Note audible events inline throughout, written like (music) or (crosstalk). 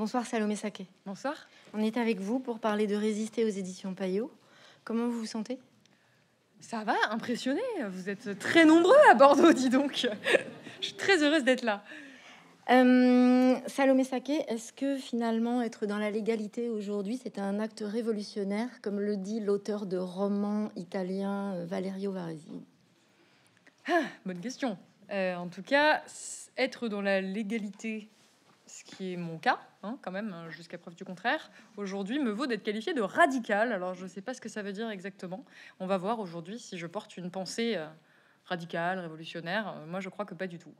Bonsoir Salomé Saké. Bonsoir. On est avec vous pour parler de Résister aux éditions Payot. Comment vous vous sentez Ça va, impressionné. Vous êtes très nombreux à Bordeaux, dis donc. Je suis très heureuse d'être là. Euh, Salomé Saké, est-ce que finalement être dans la légalité aujourd'hui, c'est un acte révolutionnaire, comme le dit l'auteur de romans italien euh, Valerio Varesi ah, Bonne question. Euh, en tout cas, être dans la légalité ce qui est mon cas, hein, quand même, hein, jusqu'à preuve du contraire, aujourd'hui me vaut d'être qualifié de radical. Alors je ne sais pas ce que ça veut dire exactement. On va voir aujourd'hui si je porte une pensée euh, radicale, révolutionnaire. Euh, moi, je crois que pas du tout.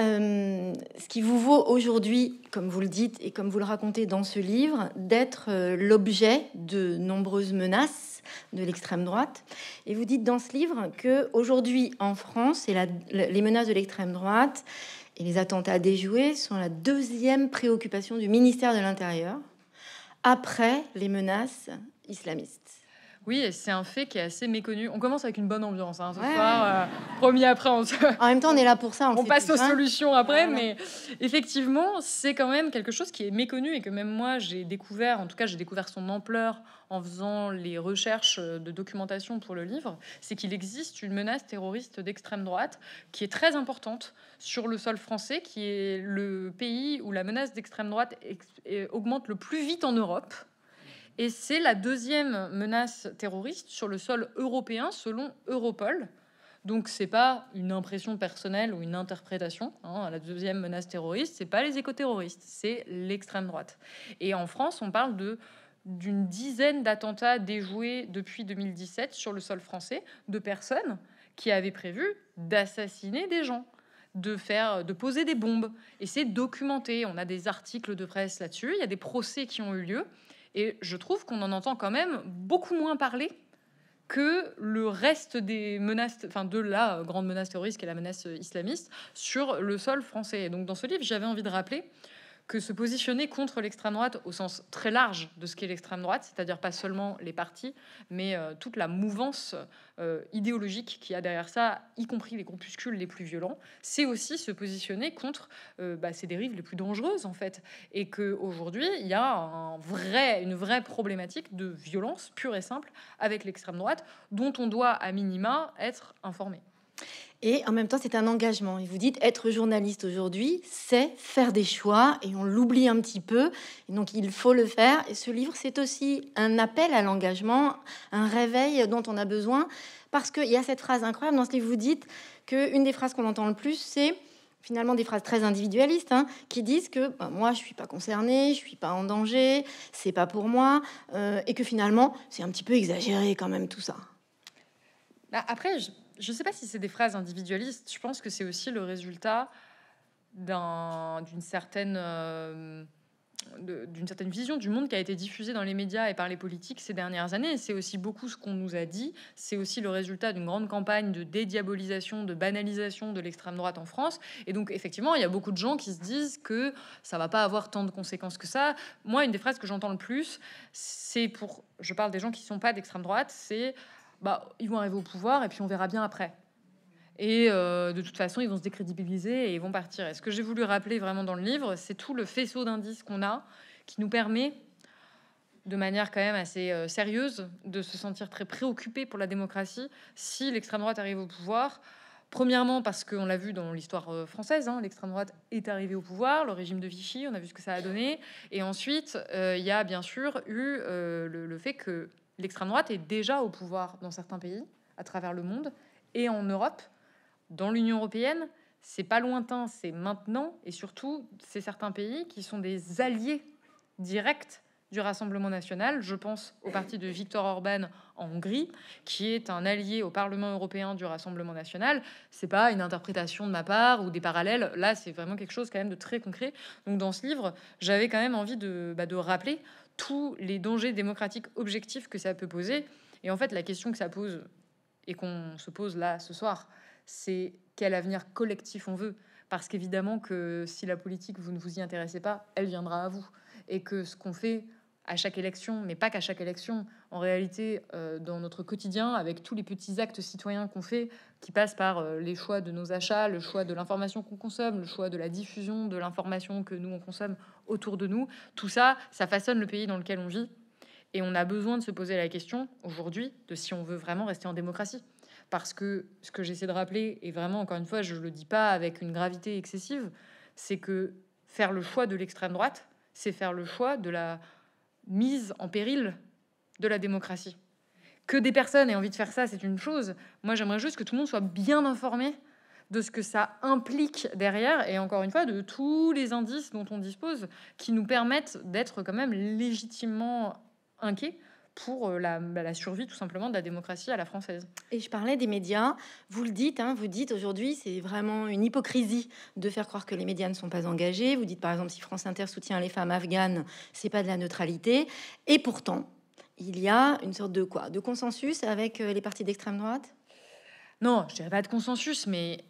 Euh, ce qui vous vaut aujourd'hui, comme vous le dites et comme vous le racontez dans ce livre, d'être l'objet de nombreuses menaces de l'extrême droite. Et vous dites dans ce livre que aujourd'hui en France, et les menaces de l'extrême droite, et les attentats déjoués sont la deuxième préoccupation du ministère de l'Intérieur après les menaces islamistes. Oui, c'est un fait qui est assez méconnu. On commence avec une bonne ambiance hein, ce soir. Euh, Premier après, on se... En même temps, on est là pour ça. On, (laughs) passe aux solutions après, mais effectivement, c'est quand même quelque chose qui est méconnu et que même moi, j'ai découvert, en tout cas, j'ai découvert son ampleur en faisant les recherches euh, de documentation pour le livre, c'est qu'il existe une menace terroriste d'extrême droite qui est très importante sur le sol français, qui est le pays où la menace d'extrême droite euh, augmente le plus vite en Europe. Et c'est la deuxième menace terroriste sur le sol européen selon Europol. Donc c'est pas une impression personnelle ou une interprétation. Hein, la deuxième menace terroriste, c'est pas les écoterroristes, c'est l'extrême droite. Et en France, on parle d'une dizaine d'attentats déjoués depuis 2017 sur le sol français de personnes qui avaient prévu d'assassiner des gens, de faire, de poser des bombes. Et c'est documenté. On a des articles de presse là-dessus. Il y a des procès qui ont eu lieu. Et je trouve qu'on en entend quand même beaucoup moins parler que le reste des menaces, enfin de la grande menace terroriste qui est la menace islamiste, sur le sol français. Et donc dans ce livre, j'avais envie de rappeler que se positionner contre l'extrême droite au sens très large de ce qu'est l'extrême droite, c'est-à-dire pas seulement les partis, mais euh, toute la mouvance euh, idéologique idéologique qui a derrière ça, y compris les groupuscules les plus violents, c'est aussi se positionner contre euh, bah, ces dérives les plus dangereuses en fait, et que aujourd'hui il y a un vrai, une vraie problématique de violence pure et simple avec l'extrême droite, dont on doit à minima être informé. Et en même temps, c'est un engagement. Et vous dites, être journaliste aujourd'hui, c'est faire des choix, et on l'oublie un petit peu. Et donc, il faut le faire. Et ce livre, c'est aussi un appel à l'engagement, un réveil dont on a besoin, parce qu'il y a cette phrase incroyable dans ce livre, vous dites qu'une des phrases qu'on entend le plus, c'est finalement des phrases très individualistes hein, qui disent que ben, moi je suis pas concerné, je suis pas en danger, c'est pas pour moi, euh, et que finalement c'est un petit peu exagéré quand même tout ça. Bah, après, je, je ne sais pas si c'est des phrases individualistes. Je pense que c'est aussi le résultat d'une certaine euh, certaine vision du monde qui a été diffusée dans les médias et par les politiques ces dernières années. C'est aussi beaucoup ce qu'on nous a dit. C'est aussi le résultat d'une grande campagne de dédiabolisation, de banalisation de l'extrême droite en France. Et donc, effectivement, il y a beaucoup de gens qui se disent que ça ne va pas avoir tant de conséquences que ça. Moi, une des phrases que j'entends le plus, c'est pour. Je parle des gens qui ne sont pas d'extrême droite, c'est bah, ils vont arriver au pouvoir et puis on verra bien après. Et euh, de toute façon, ils vont se décrédibiliser et ils vont partir. Et ce que j'ai voulu rappeler vraiment dans le livre, c'est tout le faisceau d'indices qu'on a qui nous permet, de manière quand même assez euh, sérieuse, de se sentir très préoccupé pour la démocratie si l'extrême droite arrive au pouvoir. Premièrement, parce qu'on l'a vu dans l'histoire euh, française, hein, l'extrême droite est arrivée au pouvoir, le régime de Vichy, on a vu ce que ça a donné. Et ensuite, il y a bien sûr eu le fait que l'extrême droite est déjà au pouvoir dans certains pays, à travers le monde, et en Europe, dans l'Union européenne. C'est pas lointain, c'est maintenant, et surtout, c'est certains pays qui sont des alliés directs du Rassemblement national. Je pense au parti de Viktor Orban en Hongrie, qui est un allié au Parlement européen du Rassemblement national. C'est pas une interprétation de ma part ou des parallèles. Là, c'est vraiment quelque chose quand même de très concret. Donc dans ce livre, j'avais quand même envie de, bah, de rappeler tous les dangers démocratiques objectifs que ça peut poser. Et en fait, la question que ça pose et qu'on se pose là ce soir, c'est quel avenir collectif on veut. Parce qu'évidemment que si la politique, vous ne vous y intéressez pas, elle viendra à vous. Et que ce qu'on fait, à chaque élection, mais pas qu'à chaque élection. En réalité, euh, dans notre quotidien, avec tous les petits actes citoyens qu'on fait, qui passent par euh, les choix de nos achats, le choix de l'information qu'on consomme, le choix de la diffusion de l'information que nous on consomme autour de nous, tout ça, ça façonne le pays dans lequel on vit. Et on a besoin de se poser la question aujourd'hui de si on veut vraiment rester en démocratie. Parce que ce que j'essaie de rappeler, et vraiment encore une fois, je ne le dis pas avec une gravité excessive, c'est que faire le choix de l'extrême droite, c'est faire le choix de la mise en péril de la démocratie. Que des personnes aient envie de faire ça, c'est une chose. Moi, j'aimerais juste que tout le monde soit bien informé de ce que ça implique derrière, et encore une fois, de tous les indices dont on dispose qui nous permettent d'être quand même légitimement inquiets pour euh, bah, la, survie tout simplement de la démocratie à la française. Et je parlais des médias, vous le dites, hein, vous dites aujourd'hui c'est vraiment une hypocrisie de faire croire que les médias ne sont pas engagés, vous dites par exemple si France Inter soutient les femmes afghanes, c'est pas de la neutralité, et pourtant il y a une sorte de quoi De consensus avec euh, les partis d'extrême droite Non, je dirais pas de consensus, mais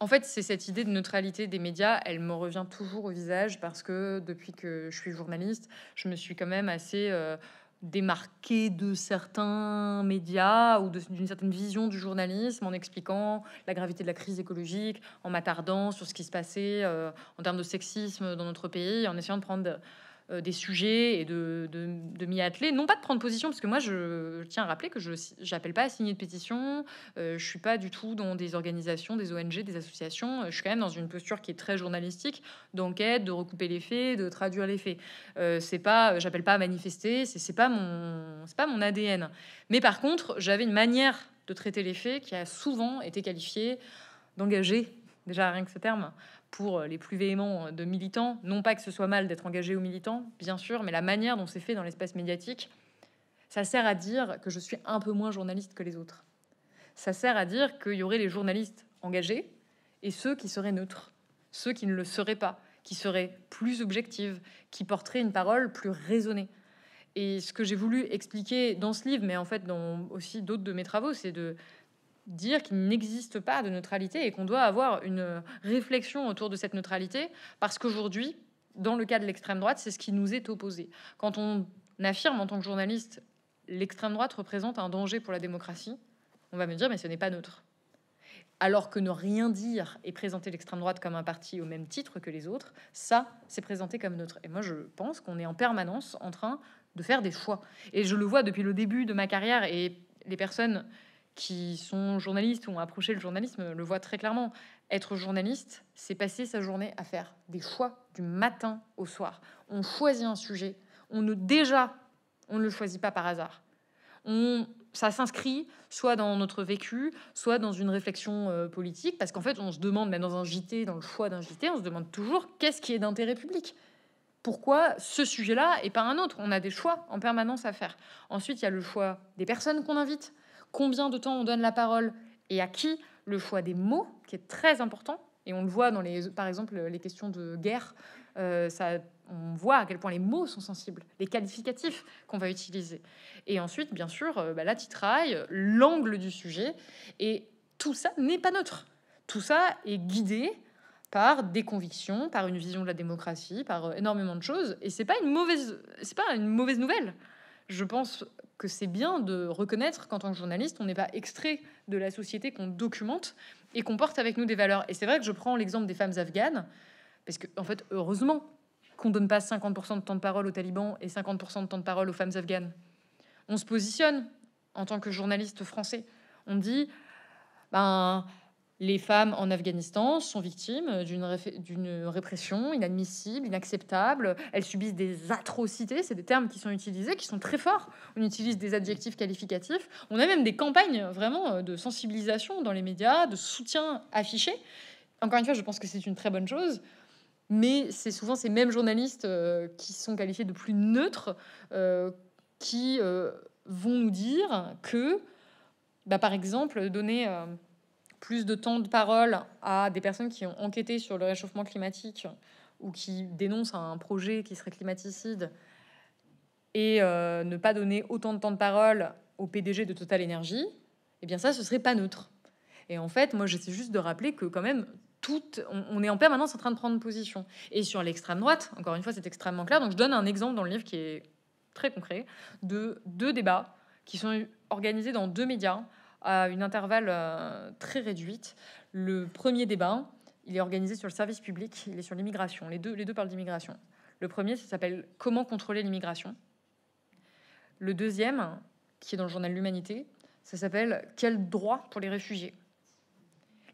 en fait, c'est cette idée de neutralité des médias, elle me revient toujours au visage parce que depuis que je suis journaliste, je me suis quand même assez... Euh, démarquer de certains médias ou d'une certaine vision du journalisme en expliquant la gravité de la crise écologique, en m'attardant sur ce qui se passait euh, en termes de sexisme dans notre pays, en essayant de prendre euh, des sujets et de, m'y atteler. Non pas de prendre position, parce que moi, je, tiens à rappeler que je n'appelle pas à signer de pétition, je euh, je suis pas du tout dans des organisations, des ONG, des associations, je suis quand même dans une posture qui est très journalistique, d'enquête, de recouper les faits, de traduire les faits. Euh, c'est pas, j'appelle pas à manifester, c'est, n'est pas mon, pas mon ADN. Mais par contre, j'avais une manière de traiter les faits qui a souvent été qualifiée d'engagée, déjà rien que ce terme, pour euh, les plus véhéments euh, de militants. Non pas que ce soit mal d'être engagé aux militants, bien sûr, mais la manière dont c'est fait dans l'espace médiatique, ça sert à dire que je suis un peu moins journaliste que les autres. Ça sert à dire qu'il y aurait les journalistes engagés et ceux qui seraient neutres, ceux qui ne le seraient pas, qui seraient plus objectifs, qui porteraient une parole plus raisonnée. Et ce que j'ai voulu expliquer dans ce livre, mais en fait dans aussi d'autres de mes travaux, c'est de dire qu'il n'existe pas de neutralité et qu'on doit avoir une réflexion autour de cette neutralité parce qu'aujourd'hui, dans le cas de l'extrême droite, c'est ce qui nous est opposé. Quand on affirme en tant que journaliste l'extrême droite représente un danger pour la démocratie, on va me dire mais ce n'est pas neutre. Alors que ne rien dire et présenter l'extrême droite comme un parti au même titre que les autres, ça, c'est présenté comme neutre. Et moi, je pense qu'on est en permanence en train de faire des choix. Et je le vois depuis le début de ma carrière et les personnes qui sont journalistes ou ont approché le journalisme le voient très clairement. Être journaliste, c'est passer sa journée à faire des choix du matin au soir. On choisit un sujet, on ne déjà, on ne le choisit pas par hasard. ça s'inscrit soit dans notre vécu, soit dans une réflexion euh, politique, parce qu'en fait, on se demande, même dans un JT, dans le choix d'un JT, on se demande toujours qu'est-ce qui est d'intérêt public pourquoi ce sujet-là et pas un autre. On a des choix en permanence à faire. Ensuite, il y a le choix des personnes qu'on invite, combien de temps on donne la parole et à qui, le choix des mots, qui est très important. Et on le voit dans les, par exemple, les questions de guerre. Euh, ça, on voit à quel point les mots sont sensibles, les qualificatifs qu'on va utiliser. Et ensuite, bien sûr, euh, bah, la titraille, l'angle du sujet. Et tout ça n'est pas neutre. Tout ça est guidé par des convictions, par une vision de la démocratie, par euh, énormément de choses. Et c'est pas une mauvaise, c'est pas une mauvaise nouvelle. Je pense que c'est bien de reconnaître qu'en tant que journaliste, on n'est pas extrait de la société qu'on documente et qu'on porte avec nous des valeurs. Et c'est vrai que je prends l'exemple des femmes afghanes, parce que, en fait, heureusement qu'on donne pas 50% de temps de parole aux talibans et 50% de temps de parole aux femmes afghanes. On se positionne en tant que journaliste français. On dit, ben, les femmes en Afghanistan sont victimes euh, d'une répression inadmissible, inacceptable. Elles subissent des atrocités, c'est des termes qui sont utilisés, qui sont très forts. On utilise des adjectifs qualificatifs. On a même des campagnes euh, vraiment euh, de sensibilisation dans les médias, de soutien affiché. Encore une fois, je pense que c'est une très bonne chose mais c'est souvent ces mêmes journalistes qui sont qualifiés de plus neutres qui vont nous dire que, bah, par exemple, donner plus de temps de parole à des personnes qui ont enquêté sur le réchauffement climatique ou qui dénoncent un projet qui serait climaticide et euh, ne pas donner autant de temps de parole au PDG de Total Energy, eh bien ça, ce serait pas neutre. Et en fait, moi, j'essaie juste de rappeler que quand même, tout, on, est en permanence en train de prendre position. Et sur l'extrême droite, encore une fois, c'est extrêmement clair. Donc je donne un exemple dans le livre qui est très concret de deux débats qui sont organisés dans deux médias à une intervalle euh, très réduite. Le premier débat, il est organisé sur le service public, il est sur l'immigration. Les deux, les deux parlent d'immigration. Le premier, ça s'appelle Comment contrôler l'immigration. Le deuxième, qui est dans le journal L'Humanité, ça s'appelle Quels droits pour les réfugiés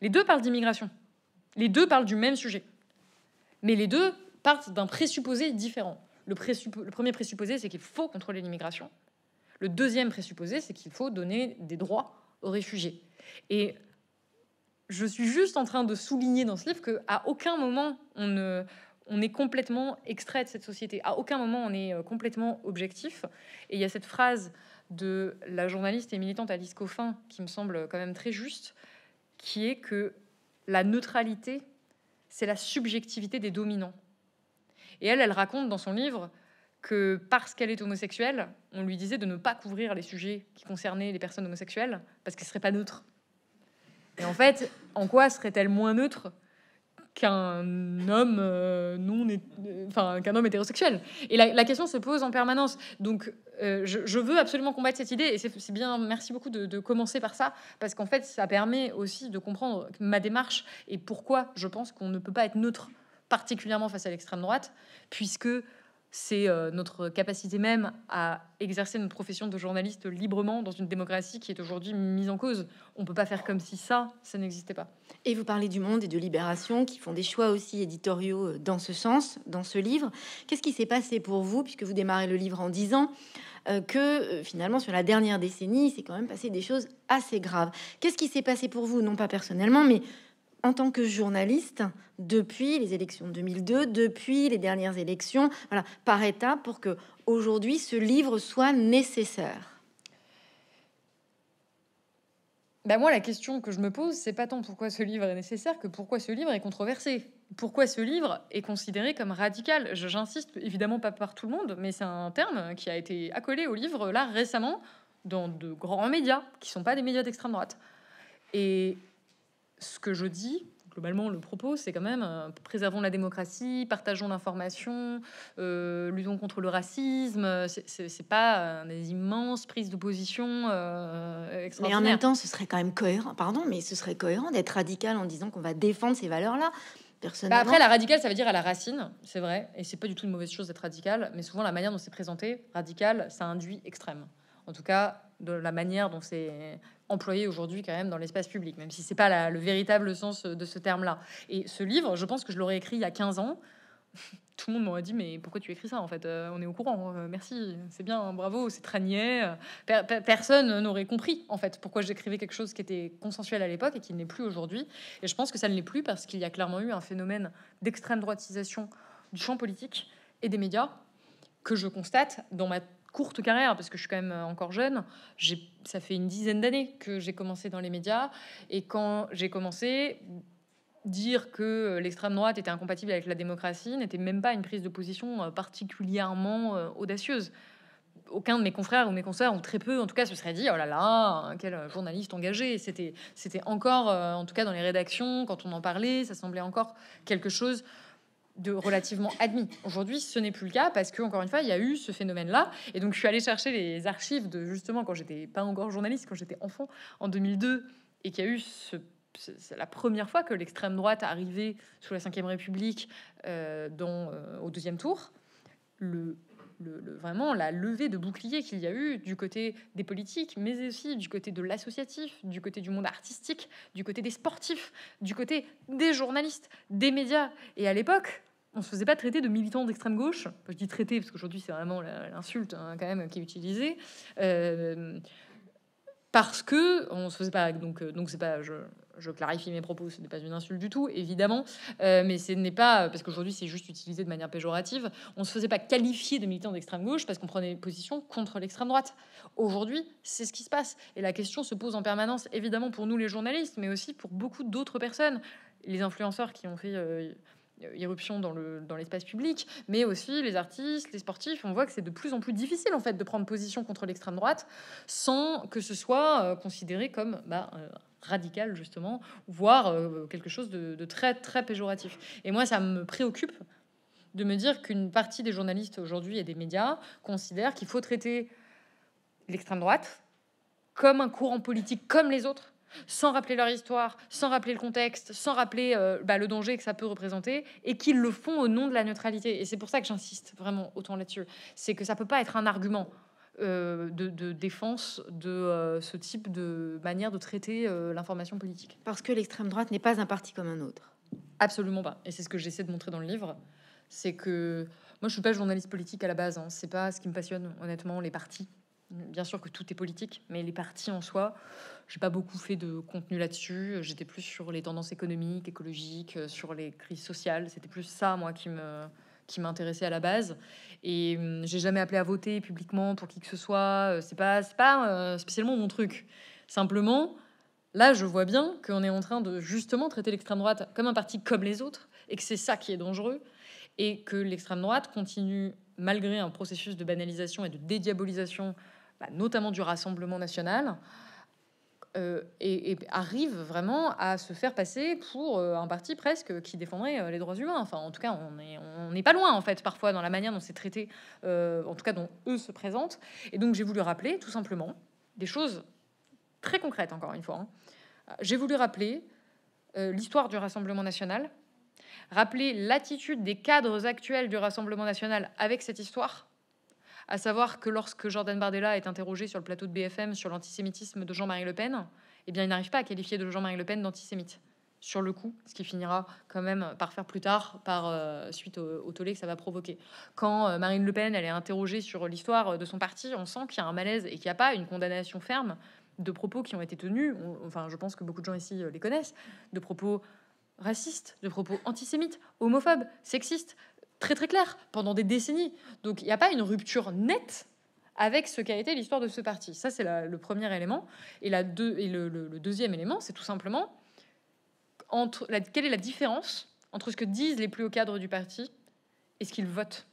Les deux parlent d'immigration. Les deux parlent du même sujet. Mais les deux partent d'un présupposé différent. le premier présupposé, c'est qu'il faut contrôler l'immigration. Le deuxième présupposé, c'est qu'il faut donner des droits aux réfugiés. Et je suis juste en train de souligner dans ce livre qu'à aucun moment on ne, on est complètement extrait de cette société. À aucun moment on est euh, complètement objectif. Et il y a cette phrase de la journaliste et militante Alice Coffin qui me semble quand même très juste, qui est que la neutralité, c'est la subjectivité des dominants. Et elle, elle raconte dans son livre que parce qu'elle est homosexuelle, on lui disait de ne pas couvrir les sujets qui concernaient les personnes homosexuelles parce qu'elle serait pas neutre. Et en fait, en quoi serait-elle moins neutre qu'un homme euh, non, euh, enfin qu'un homme hétérosexuel Et la, question se pose en permanence. Donc, euh, je, veux absolument combattre cette idée, et c'est bien. Merci beaucoup de, commencer par ça, parce qu'en fait, ça permet aussi de comprendre ma démarche et pourquoi je pense qu'on ne peut pas être neutre particulièrement face à l'extrême droite, puisque c'est euh, notre capacité même à exercer notre profession de journaliste librement dans une démocratie qui est aujourd'hui mise en cause. On ne peut pas faire comme si ça, ça n'existait pas. Et vous parlez du Monde et de Libération qui font des choix aussi éditoriaux euh, dans ce sens, dans ce livre. Qu'est-ce qui s'est passé pour vous, puisque vous démarrez le livre en disant euh, que finalement sur la dernière décennie, c'est quand même passé des choses assez graves. Qu'est-ce qui s'est passé pour vous, non pas personnellement, mais en tant que journaliste depuis les élections de 2002, depuis les dernières élections, voilà, par étapes pour que aujourd'hui ce livre soit nécessaire ben moi, la question que je me pose, c'est pas tant pourquoi ce livre est nécessaire que pourquoi ce livre est controversé. Pourquoi ce livre est considéré comme radical J'insiste évidemment pas par tout le monde, mais c'est un terme qui a été accolé au livre là récemment dans de grands médias qui sont pas des médias d'extrême droite. Et ce que je dis, globalement, le propos, c'est quand même euh, préservons la démocratie, partageons l'information, euh, luttons contre le racisme. C'est pas euh, des immenses prises d'opposition position Mais en même temps, ce serait quand même cohérent, pardon, mais ce serait cohérent d'être radical en disant qu'on va défendre ces valeurs-là. Bah après, la radicale, ça veut dire à la racine, c'est vrai, et c'est pas du tout une mauvaise chose d'être radical, mais souvent la manière dont c'est présenté, radical, ça induit extrême. En tout cas, de la manière dont c'est employé aujourd'hui quand même dans l'espace public, même si c'est pas le véritable sens euh, de ce terme-là. Et ce livre, je pense que je l'aurais écrit il y a 15 ans. (laughs) Tout le monde m'aurait dit mais pourquoi tu écris ça en fait euh, On est au courant, euh, merci, c'est bien, hein, bravo, c'est très personne n'aurait compris en fait pourquoi j'écrivais quelque chose qui était consensuel à l'époque et qui n'est plus aujourd'hui. Et je pense que ça ne l'est plus parce qu'il y a clairement eu un phénomène d'extrême droitisation du champ politique et des médias que je constate dans ma courte carrière, parce que je suis quand même euh, encore jeune, ça fait une dizaine d'années que j'ai commencé dans les médias. Et quand j'ai commencé, dire que euh, l'extrême droite était incompatible avec la démocratie n'était même pas une prise de position euh, particulièrement audacieuse. Aucun de mes confrères ou mes consoeurs, ont très peu en tout cas, se serait dit Oh là là, hein, quel journaliste engagé C'était encore, en tout cas dans les rédactions, quand on en parlait, ça semblait encore quelque chose de relativement admis. Aujourd'hui, ce n'est plus le cas parce que encore une fois, il y a eu ce phénomène-là. Et donc, je suis allée chercher les archives de justement quand j'étais pas encore journaliste, quand j'étais enfant en 2002, et qu'il y a eu la première fois que l'extrême droite arrivait sous la Ve République euh, euh au deuxième tour. Le, le, vraiment la levée de boucliers qu'il y a eu du côté des politiques, mais aussi du côté de l'associatif, du côté du monde artistique, du côté des sportifs, du côté des journalistes, des médias. Et à l'époque, on se faisait pas traiter de militants d'extrême gauche. je dis traiter parce qu'aujourd'hui c'est vraiment l'insulte hein, quand même qui est utilisée. Euh, parce que on se faisait pas donc euh, donc c'est pas je, clarifie mes propos, ce n'est pas une insulte du tout, évidemment, euh, mais ce n'est pas parce qu'aujourd'hui c'est juste utilisé de manière péjorative. On se faisait pas qualifier de militants d'extrême gauche parce qu'on prenait position contre l'extrême droite. Aujourd'hui, c'est ce qui se passe et la question se pose en permanence, évidemment pour nous les journalistes, mais aussi pour beaucoup d'autres personnes, les influenceurs qui ont fait irruption euh, dans le dans l'espace public, mais aussi les artistes, les sportifs. On voit que c'est de plus en plus difficile en fait de prendre position contre l'extrême droite sans que ce soit euh, considéré comme bah, euh, radical justement, voire quelque chose de, de, très très péjoratif. Et moi, ça me préoccupe de me dire qu'une partie des journalistes aujourd'hui et des médias considèrent qu'il faut traiter l'extrême droite comme un courant politique comme les autres sans rappeler leur histoire, sans rappeler le contexte, sans rappeler euh, bah, le danger que ça peut représenter, et qu'ils le font au nom de la neutralité. Et c'est pour ça que j'insiste vraiment autant là-dessus. C'est que ça ne peut pas être un argument euh, de, défense de euh, ce type de manière de traiter l'information politique. Parce que l'extrême droite n'est pas un parti comme un autre. Absolument pas. Et c'est ce que j'essaie de montrer dans le livre. C'est que moi, je ne suis pas journaliste politique à la base. Hein. C'est pas ce qui me passionne, honnêtement, les partis. Bien sûr que tout est politique, mais les partis en soi, j'ai pas beaucoup fait de contenu là-dessus. J'étais plus sur les tendances économiques, écologiques, euh, sur les crises sociales. C'était plus ça, moi, qui me qui m'intéressait à la base et euh, j'ai jamais appelé à voter publiquement pour qui que ce soit euh, c'est pas c'est pas spécialement mon truc simplement Là, je vois bien qu'on est en train de justement traiter l'extrême droite comme un parti comme les autres, et que c'est ça qui est dangereux, et que l'extrême droite continue, malgré un processus de banalisation et de dédiabolisation bah, notamment du Rassemblement national, euh, et, arrive vraiment à se faire passer pour euh, un parti presque qui défendrait euh, les droits humains. Enfin, en tout cas, on n'est pas loin, en fait, parfois, dans la manière dont c'est traité, en tout cas, dont eux se présentent. Et donc, j'ai voulu rappeler, tout simplement, des choses très concrètes, encore une fois. Hein. J'ai voulu rappeler l'histoire du Rassemblement national, rappeler l'attitude des cadres actuels du Rassemblement national avec cette histoire, à savoir que lorsque Jordan Bardella est interrogé sur le plateau de BFM sur l'antisémitisme de Jean-Marie Le Pen, eh bien, il n'arrive pas à qualifier de Jean-Marie Le Pen d'antisémite sur le coup, ce qui finira quand même par faire plus tard, par euh, suite au, tollé que ça va provoquer. Quand euh, Marine Le Pen elle est interrogée sur l'histoire de son parti, on sent qu'il y a un malaise et qu'il n'y a pas une condamnation ferme de propos qui ont été tenus. enfin, je pense que beaucoup de gens ici euh, les connaissent, de propos racistes, de propos antisémites, homophobes, sexistes, très très clair pendant des décennies. Donc il n'y a pas une rupture nette avec ce qu'a été l'histoire de ce parti. Ça, c'est le premier élément. Et, la et le, deuxième élément, c'est tout simplement entre quelle est la différence entre ce que disent les plus hauts cadres du parti et ce qu'ils votent.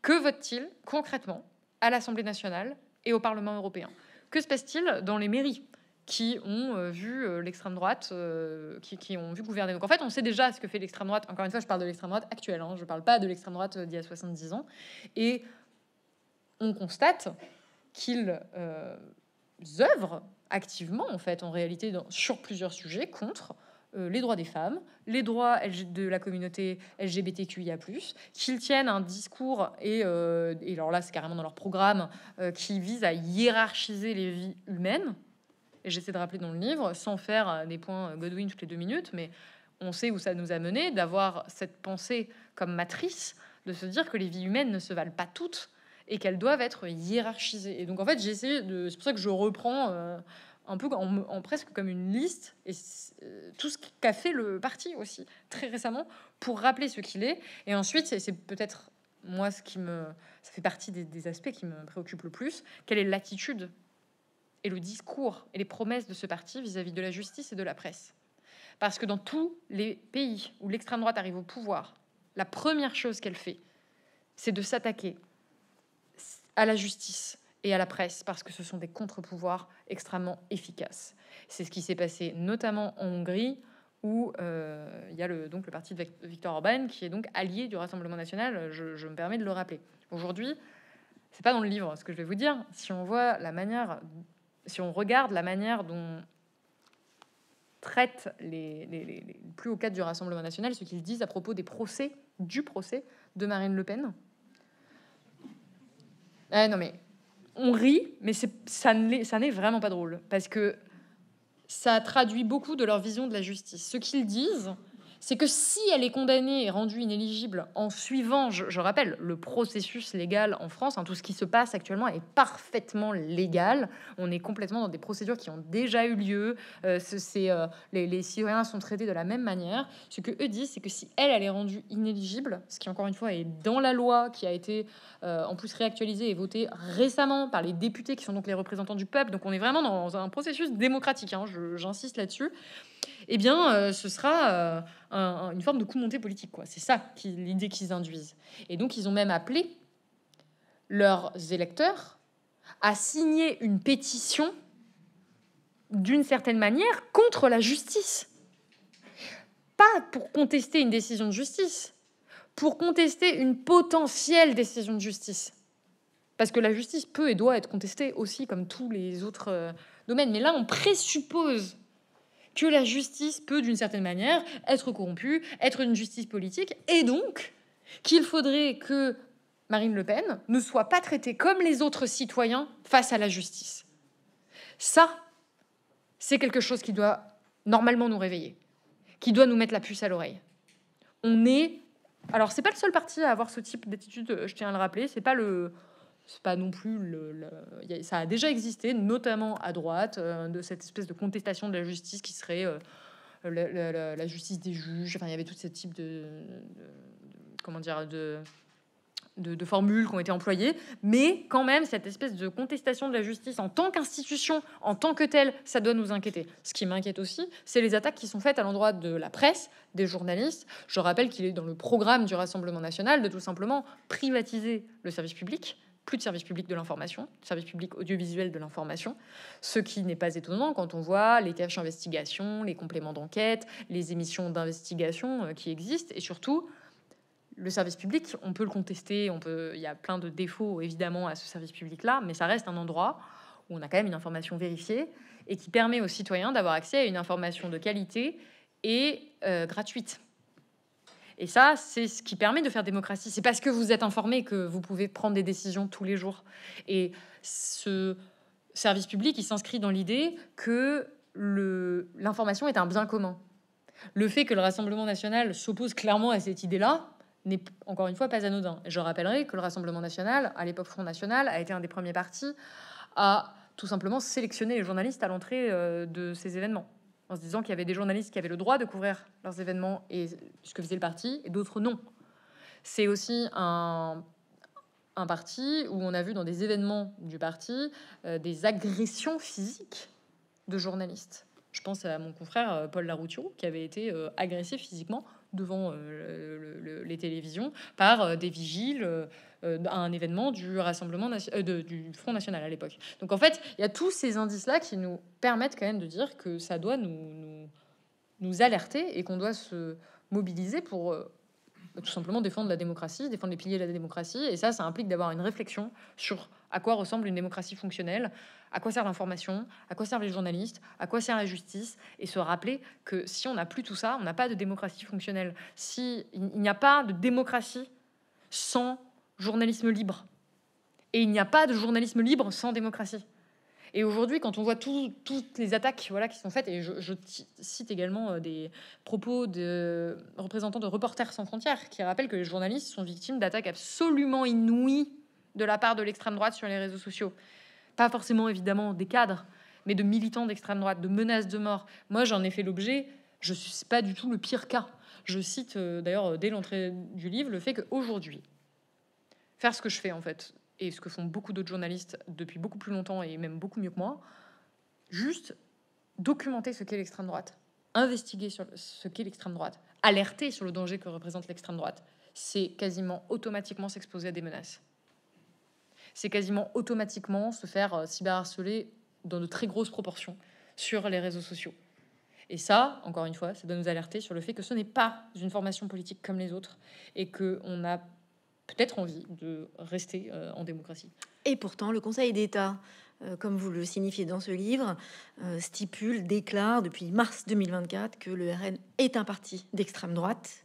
Que votent-ils concrètement à l'Assemblée nationale et au Parlement européen Que se passe-t-il dans les mairies qui ont euh, vu euh, l'extrême droite, euh, qui, qui, ont vu gouverner. Donc en fait, on sait déjà ce que fait l'extrême droite. Encore une fois, je parle de l'extrême droite actuelle, hein. je ne parle pas de l'extrême droite d'il y a 70 ans. Et on constate qu'ils œuvrent activement, en fait, en réalité, sur plusieurs sujets contre les droits des femmes, les droits de la communauté LGBTQIA+, qu'ils tiennent un discours, et, et alors là, c'est carrément dans leur programme, qui vise à hiérarchiser les vies humaines, et j'essaie de rappeler dans le livre, sans faire euh, des points euh, Godwin toutes les deux minutes, mais on sait où ça nous a mené, d'avoir cette pensée comme matrice, de se dire que les vies humaines ne se valent pas toutes et qu'elles doivent être hiérarchisées. Et donc en fait, j'essaie de... C'est pour ça que je reprends euh, un peu en, presque comme une liste, et tout ce qu'a fait le parti aussi, très récemment, pour rappeler ce qu'il est. Et ensuite, c'est peut-être moi ce qui me... Ça fait partie des aspects qui me préoccupent le plus. Quelle est l'attitude et le discours et les promesses de ce parti vis-à-vis de la justice et de la presse. Parce que dans tous les pays où l'extrême droite arrive au pouvoir, la première chose qu'elle fait, c'est de s'attaquer à la justice et à la presse, parce que ce sont des contre-pouvoirs extrêmement efficaces. C'est ce qui s'est passé notamment en Hongrie, où euh, il y a le, donc le parti de Victor Orban, qui est donc allié du Rassemblement national, je, je me permets de le rappeler. Aujourd'hui, c'est pas dans le livre ce que je vais vous dire. Si on voit la manière si on regarde la manière dont traitent les, plus hauts cadres du Rassemblement national ce qu'ils disent à propos des procès, du procès de Marine Le Pen. Eh, non mais on rit, mais ça n'est vraiment pas drôle parce que ça traduit beaucoup de leur vision de la justice. Ce qu'ils disent, c'est que si elle est condamnée et rendue inéligible en suivant, je, rappelle, le processus légal en France, hein, tout ce qui se passe actuellement est parfaitement légal. On est complètement dans des procédures qui ont déjà eu lieu. Euh, euh, les, les, Syriens sont traités de la même manière. Ce que eux disent, c'est que si elle, elle est rendue inéligible, ce qui encore une fois est dans la loi qui a été euh, en plus réactualisée et votée récemment par les députés qui sont donc les représentants du peuple. Donc on est vraiment dans un processus démocratique. Hein, j'insiste là-dessus eh bien, euh, ce sera euh, une forme de coup monté politique. Quoi. C'est ça l'idée qu'ils induisent. Et donc, ils ont même appelé leurs électeurs à signer une pétition d'une certaine manière contre la justice. Pas pour contester une décision de justice, pour contester une potentielle décision de justice. Parce que la justice peut et doit être contestée aussi comme tous les autres euh, domaines. Mais là, on présuppose que la justice peut, d'une certaine manière, être corrompue, être une justice politique, et donc qu'il faudrait que Marine Le Pen ne soit pas traitée comme les autres citoyens face à la justice. Ça, c'est quelque chose qui doit normalement nous réveiller, qui doit nous mettre la puce à l'oreille. On est... Alors, c'est pas le seul parti à avoir ce type d'attitude, je tiens à le rappeler, c'est pas le c'est pas non plus le, ça a déjà existé notamment à droite euh, de cette espèce de contestation de la justice qui serait euh, la, justice des juges enfin il y avait tout ce type de, comment dire de, de de, formules qui ont été employées, mais quand même cette espèce de contestation de la justice en tant qu'institution, en tant que telle, ça doit nous inquiéter. Ce qui m'inquiète aussi, c'est les attaques qui sont faites à l'endroit de la presse, des journalistes. Je rappelle qu'il est dans le programme du Rassemblement national de tout simplement privatiser le service public, plus de service public de l'information, service public audiovisuel de l'information, ce qui n'est pas étonnant quand on voit les caches d'investigation, les compléments d'enquête, les émissions d'investigation euh, qui existent, et surtout le service public, on peut le contester, on peut, il y a plein de défauts évidemment à ce service public-là, mais ça reste un endroit où on a quand même une information vérifiée et qui permet aux citoyens d'avoir accès à une information de qualité et euh, gratuite. Et ça, c'est ce qui permet de faire démocratie. C'est parce que vous êtes informé que vous pouvez prendre des décisions tous les jours. Et ce service public, il s'inscrit dans l'idée que l'information est un bien commun. Le fait que le Rassemblement national s'oppose clairement à cette idée-là n'est encore une fois pas anodin. Je rappellerai que le Rassemblement national, à l'époque Front National, a été un des premiers partis à tout simplement sélectionner les journalistes à l'entrée euh, de ces événements en se disant qu'il y avait des journalistes qui avaient le droit de couvrir leurs événements et ce que faisait le parti, et d'autres non. C'est aussi un, parti où on a vu dans des événements du parti euh, des agressions physiques de journalistes. Je pense à mon confrère euh, Paul Laroutio, qui avait été euh, agressé physiquement devant les télévisions par des vigiles euh, à un événement du Rassemblement euh, de, du Front National à l'époque. Donc en fait, il y a tous ces indices-là qui nous permettent quand même de dire que ça doit nous, nous, nous alerter et qu'on doit se mobiliser pour euh, tout simplement défendre la démocratie, défendre les piliers de la démocratie. Et ça, ça implique d'avoir une réflexion sur à quoi ressemble une démocratie fonctionnelle, à quoi sert l'information, à quoi servent les journalistes, à quoi sert la justice, et se rappeler que si on n'a plus tout ça, on n'a pas de démocratie fonctionnelle. Si il n'y a pas de démocratie sans journalisme libre. Et il n'y a pas de journalisme libre sans démocratie. Et aujourd'hui, quand on voit toutes les attaques voilà, qui sont faites, et je, je cite également euh, des propos de représentants de Reporters sans frontières qui rappellent que les journalistes sont victimes d'attaques absolument inouïes de la part de l'extrême droite sur les réseaux sociaux. Pas forcément évidemment des cadres, mais de militants d'extrême droite, de menaces de mort. Moi, j'en ai fait l'objet. Je ne suis pas du tout le pire cas. Je cite euh, d'ailleurs euh, dès l'entrée du livre le fait qu'aujourd'hui, faire ce que je fais en fait, et ce que font beaucoup d'autres journalistes depuis beaucoup plus longtemps et même beaucoup mieux que moi, juste documenter ce qu'est l'extrême droite, investiguer sur ce qu'est l'extrême droite, alerter sur le danger que représente l'extrême droite, c'est quasiment automatiquement s'exposer à des menaces. C'est quasiment automatiquement se faire euh, cyberharceler dans de très grosses proportions sur les réseaux sociaux. Et ça, encore une fois, ça doit nous alerter sur le fait que ce n'est pas une formation politique comme les autres et qu'on a peut-être envie de rester euh, en démocratie. Et pourtant, le Conseil d'État, euh, comme vous le signifiez dans ce livre, euh, stipule, déclare depuis mars 2024 que le RN est un parti d'extrême droite.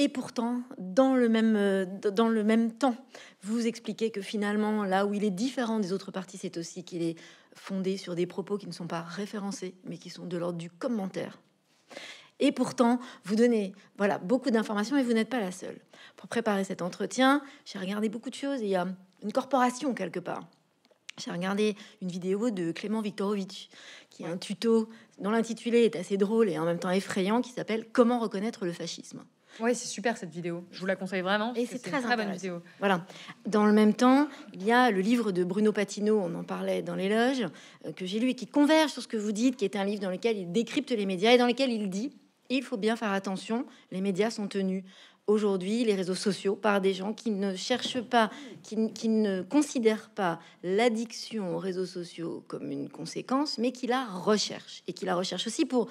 Et pourtant, dans le, même, dans le même temps, vous expliquez que finalement, là où il est différent des autres partis, c'est aussi qu'il est fondé sur des propos qui ne sont pas référencés, mais qui sont de l'ordre du commentaire. Et pourtant, vous donnez voilà, beaucoup d'informations et vous n'êtes pas la seule. Pour préparer cet entretien, j'ai regardé beaucoup de choses. il y a une corporation quelque part. J'ai regardé une vidéo de Clément Viktorovitch, qui a un tuto dont l'intitulé est assez drôle et en même temps effrayant, qui s'appelle Comment reconnaître le fascisme. Oui, c'est super cette vidéo. Je vous la conseille vraiment. Et c'est très, très bonne vidéo. Voilà. Dans le même temps, il y a le livre de Bruno Patino, on en parlait dans l'éloge, euh, que j'ai lu et qui converge sur ce que vous dites, qui est un livre dans lequel il décrypte les médias et dans lequel il dit il faut bien faire attention, les médias sont tenus aujourd'hui les réseaux sociaux par des gens qui ne cherchent pas, qui, ne considèrent pas l'addiction aux réseaux sociaux comme une conséquence, mais qui la recherchent et qui la recherchent aussi pour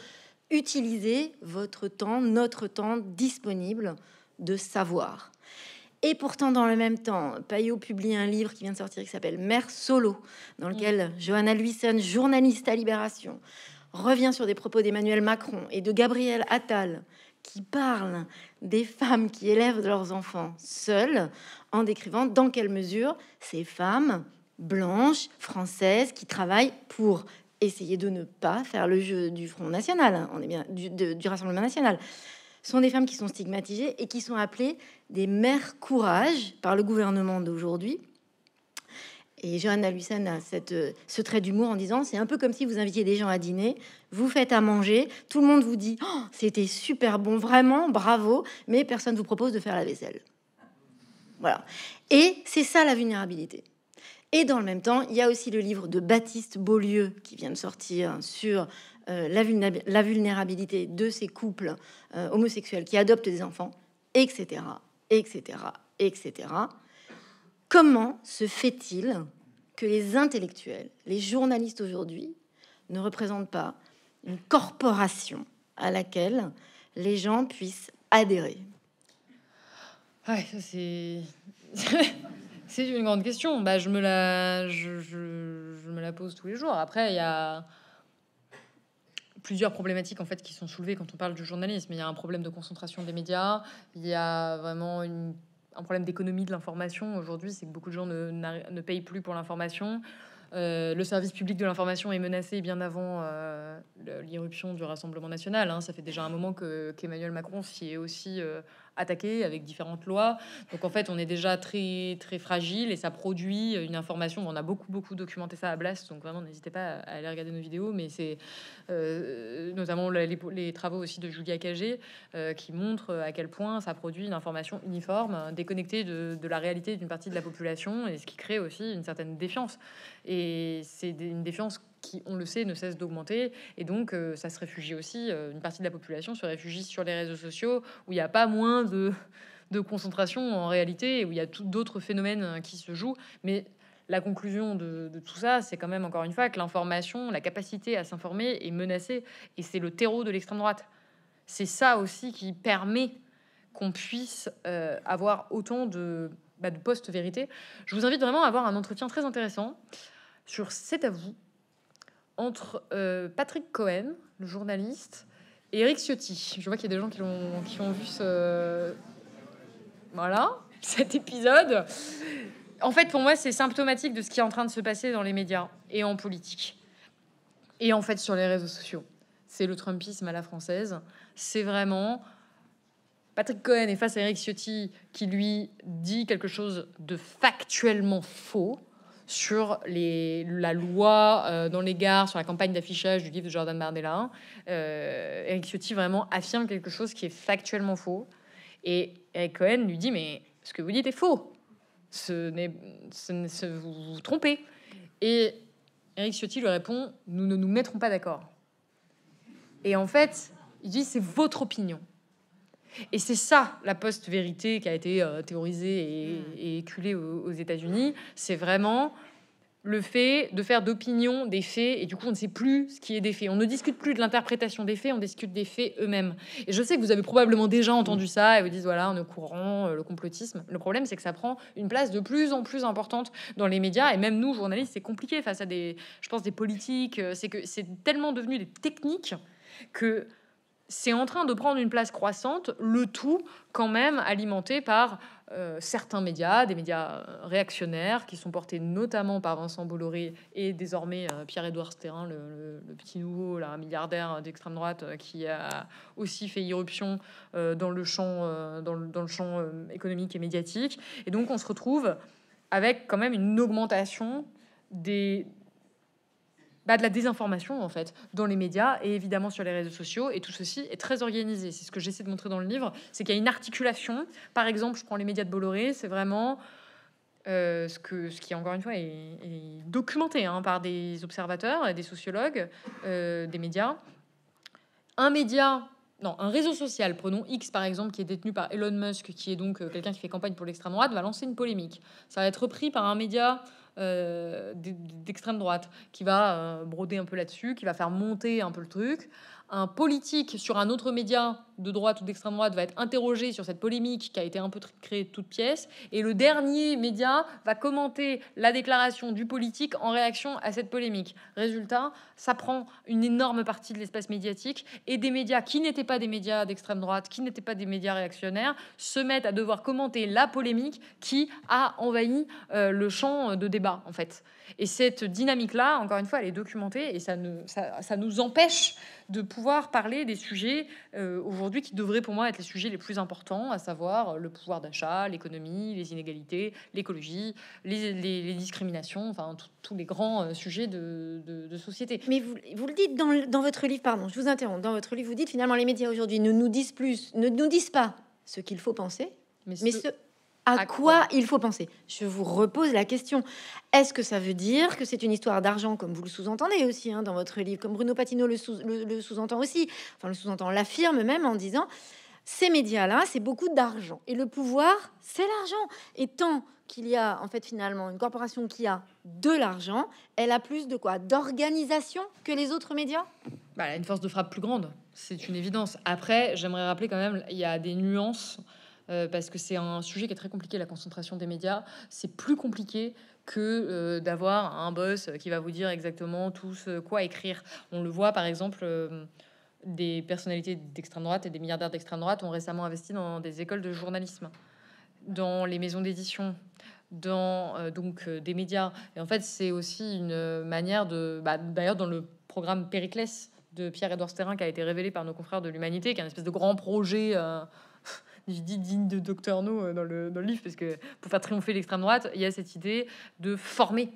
utiliser votre temps, notre temps disponible de savoir. Et pourtant, dans le même temps, Payot publie un livre qui vient de sortir qui s'appelle Mère Solo, dans lequel Johanna Luison, journaliste à Libération, revient sur des propos d'Emmanuel Macron et de Gabriel Attal, qui parlent des femmes qui élèvent leurs enfants seules, en décrivant dans quelle mesure ces femmes blanches, françaises, qui travaillent pour essayer de ne pas faire le jeu du Front National, hein, on est bien du Rassemblement National, sont des femmes qui sont stigmatisées et qui sont appelées des mères courage par le gouvernement d'aujourd'hui, et Johanna Lucen a euh, ce trait d'humour en disant c'est un peu comme si vous invitiez des gens à dîner, vous faites à manger, tout le monde vous dit oh, c'était super bon, vraiment, bravo, mais personne ne vous propose de faire la vaisselle. Voilà. Et c'est ça la vulnérabilité. Et dans le même temps, il y a aussi le livre de Baptiste Beaulieu qui vient de sortir sur euh, la, vulnérabilité de ces couples euh, homosexuels qui adoptent des enfants, etc., etc., etc. Comment se fait-il que les intellectuels, les journalistes aujourd'hui, ne représentent pas une corporation à laquelle les gens puissent adhérer c'est. (laughs) c'est une grande question. Bah, je, me la... Je, me la pose tous les jours. Après, il y a plusieurs problématiques en fait qui sont soulevées quand on parle du journalisme. Il y a un problème de concentration des médias, il y a vraiment une un problème d'économie de l'information aujourd'hui, c'est que beaucoup de gens ne, payent plus pour l'information. Euh, le service public de l'information est menacé bien avant euh, l'irruption du Rassemblement national. Hein. Ça fait déjà un moment que qu'Emmanuel Macron s'y est aussi euh, attaqué avec différentes lois. Donc en fait, on est déjà très très fragile et ça produit une information. On a beaucoup beaucoup documenté ça à Blast, donc vraiment n'hésitez pas à aller regarder nos vidéos. Mais c'est euh, notamment les, travaux aussi de Julia Cagé euh, qui montrent euh, à quel point ça produit une information uniforme, déconnectée de, de la réalité d'une partie de la population et ce qui crée aussi une certaine défiance. Et c'est une défiance qui, on le sait, ne cesse d'augmenter. Et donc, euh, ça se réfugie aussi, euh, une partie de la population se réfugie sur les réseaux sociaux, où il n'y a pas moins de, de concentration en réalité, et où il y a tout d'autres phénomènes euh, qui se jouent. Mais la conclusion de, tout ça, c'est quand même, encore une fois, que l'information, la capacité à s'informer est menacée. Et c'est le terreau de l'extrême droite. C'est ça aussi qui permet qu'on puisse avoir autant de, bah, de post-vérité. Je vous invite vraiment à avoir un entretien très intéressant sur C'est à vous entre euh, Patrick Cohen, le journaliste, et Eric Ciotti. Je vois qu'il y a des gens qui ont, qui ont vu ce... Voilà, (laughs) cet épisode. En fait, pour moi, c'est symptomatique de ce qui est en train de se passer dans les médias et en politique. Et en fait, sur les réseaux sociaux. C'est le Trumpisme à la française. C'est vraiment Patrick Cohen est face à Eric Ciotti qui lui dit quelque chose de factuellement faux sur la loi euh, dans les gares, sur la campagne d'affichage du livre de Jordan Bardella. Euh, Eric Ciotti vraiment affirme quelque chose qui est factuellement faux. Et Eric Cohen lui dit Mais ce que vous dites est faux. Ce n'est, ce, vous vous trompez. Et Eric Ciotti lui répond Nous ne nous mettrons pas d'accord. Et en fait, il dit C'est votre opinion. Et c'est ça la post-vérité qui a été euh, théorisée et, hmm. éculée aux, États-Unis. C'est vraiment le fait de faire d'opinion des faits et du coup on ne sait plus ce qui est des faits. On ne discute plus de l'interprétation des faits, on discute des faits eux-mêmes. Et je sais que vous avez probablement déjà hmm. entendu ça et vous dites, voilà, on est courant, euh, le complotisme. Le problème c'est que ça prend une place de plus en plus importante dans les médias et même nous journalistes, c'est compliqué face à des je pense des politiques, euh, c'est que c'est tellement devenu des techniques que c'est en train de prendre une place croissante, le tout quand même alimenté par euh, certains médias, des médias euh, réactionnaires qui sont portés notamment par Vincent Bolloré et désormais euh, Pierre-Édouard Sterrin, le, petit nouveau là, milliardaire d'extrême droite qui a aussi fait irruption dans le champ, dans le champ économique et médiatique. Et donc on se retrouve avec quand même une augmentation des, bah, de la désinformation en fait dans les médias et évidemment sur les réseaux sociaux et tout ceci est très organisé. C'est ce que j'essaie de montrer dans le livre, c'est qu'il y a une articulation. Par exemple, je prends les médias de Bolloré, c'est vraiment euh, ce, que, ce qui, encore une fois, est, documenté hein, par des observateurs, des sociologues, euh, des médias. Un média, non, un réseau social, prenons X par exemple, qui est détenu par Elon Musk, qui est donc euh, quelqu'un qui fait campagne pour l'extrême droite, va lancer une polémique. Ça va être repris par un média euh, d'extrême droite, qui va euh, broder un peu là-dessus, qui va faire monter un peu le truc. Un politique sur un autre média de droite ou d'extrême droite va être interrogé sur cette polémique qui a été un peu créée de toutes pièces. Et le dernier média va commenter la déclaration du politique en réaction à cette polémique. Résultat, ça prend une énorme partie de l'espace médiatique et des médias qui n'étaient pas des médias d'extrême droite, qui n'étaient pas des médias réactionnaires, se mettent à devoir commenter la polémique qui a envahi euh, le champ de débat, en fait. Et cette dynamique-là, encore une fois, elle est documentée et ça, ne, ça, ça nous empêche de pouvoir parler des sujets euh, aujourd'hui aujourd'hui qui devraient pour moi être les sujets les plus importants, à savoir euh, le pouvoir d'achat, l'économie, les inégalités, l'écologie, les, discriminations, enfin tous les grands euh, sujets de, société. Mais vous, vous le dites dans, dans, votre livre, pardon, je vous interromps, dans votre livre, vous dites finalement les médias aujourd'hui ne nous disent plus, ne nous disent pas ce qu'il faut penser, mais, ce à, quoi, il faut penser Je vous repose la question. Est-ce que ça veut dire que c'est une histoire d'argent, comme vous le sous-entendez aussi hein, dans votre livre, comme Bruno Patino le, sous, entend aussi, enfin le sous-entend, l'affirme même en disant, ces médias-là, c'est beaucoup d'argent. Et le pouvoir, c'est l'argent. Et tant qu'il y a, en fait, finalement, une corporation qui a de l'argent, elle a plus de quoi D'organisation que les autres médias bah, Elle a une force de frappe plus grande. C'est une évidence. Après, j'aimerais rappeler quand même, il y a des nuances euh, parce que c'est un sujet qui est très compliqué, la concentration des médias. C'est plus compliqué que euh, d'avoir un boss qui va vous dire exactement tout ce quoi écrire. On le voit par exemple. Euh, des personnalités d'extrême droite et des milliardaires d'extrême droite ont récemment investi dans des écoles de journalisme, dans les maisons d'édition, dans donc des médias. Et en fait, c'est aussi une manière de. Bah, d'ailleurs, dans le programme Périclès de pierre edouard Sterrin, qui a été révélé par nos confrères de l'Humanité, qui est un espèce de grand projet euh, je dis digne de Docteur No euh, dans le, dans le livre, parce que pour faire triompher l'extrême droite, il y a cette idée de former